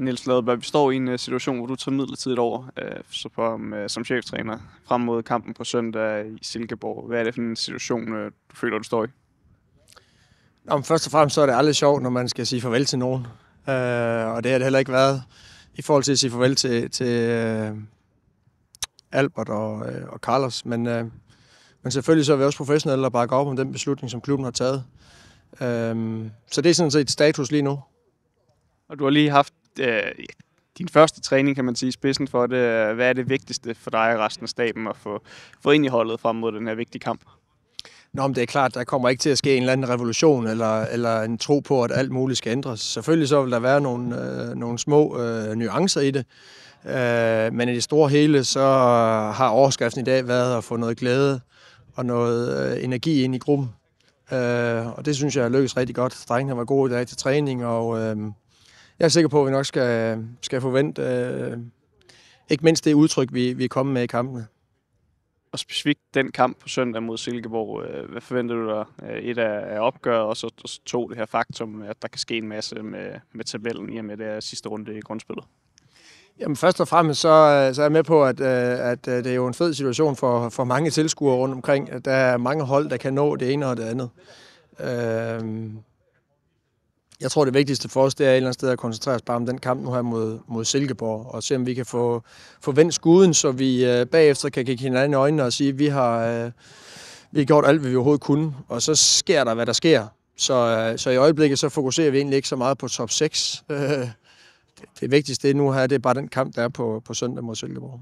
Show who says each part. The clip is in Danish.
Speaker 1: Niels Ladeberg, vi står i en uh, situation, hvor du tager midlertidigt over uh, øh, som, uh, øh, som cheftræner frem mod kampen på søndag i Silkeborg. Hvad er det for en situation, uh, du føler, du står i?
Speaker 2: Nå, men først og fremmest så er det aldrig sjovt, når man skal sige farvel til nogen. Uh, og det har det heller ikke været i forhold til at sige farvel til, til uh, Albert og, uh, og Carlos. Men, uh, men selvfølgelig så er vi også professionelle og bakker op om den beslutning, som klubben har taget. Uh, så det er sådan set status lige nu.
Speaker 1: Og du har lige haft øh, din første træning, kan man sige, spidsen for det. Øh, hvad er det vigtigste for dig og resten af staben at få, få ind i holdet frem mod den her vigtige kamp? Nå,
Speaker 2: men det er klart, der kommer ikke til at ske en eller anden revolution eller, eller en tro på, at alt muligt skal ændres. Selvfølgelig så vil der være nogle, øh, nogle små øh, nuancer i det, øh, men i det store hele, så har overskriften i dag været at få noget glæde og noget øh, energi ind i gruppen. Øh, og det synes jeg er lykkedes rigtig godt. Drengene var gode i dag til træning, og øh, jeg er sikker på, at vi nok skal, skal forvente, øh, ikke mindst det udtryk,
Speaker 1: vi, vi er kommet med i kampene. Og specifikt den kamp på søndag mod Silkeborg, øh, hvad forventer du dig? Øh, et af opgøret, og så, så to det her faktum, at der kan ske en masse med, med tabellen i og med det sidste runde i grundspillet.
Speaker 2: Jamen først og fremmest, så, øh, så er jeg med på, at, øh, at det er jo en fed situation for, for mange tilskuere rundt omkring. Der er mange hold, der kan nå det ene og det andet. Øhm, jeg tror, det vigtigste for os, det er et eller andet sted at koncentrere os bare om den kamp nu her mod, mod Silkeborg, og se om vi kan få, få vendt skuden, så vi øh, bagefter kan kigge hinanden i øjnene og sige, at vi har, øh, vi har gjort alt, hvad vi overhovedet kunne, og så sker der, hvad der sker. Så, øh, så i øjeblikket, så fokuserer vi egentlig ikke så meget på top 6. Øh, det, det vigtigste nu her, det er bare den kamp, der er på, på søndag mod Silkeborg.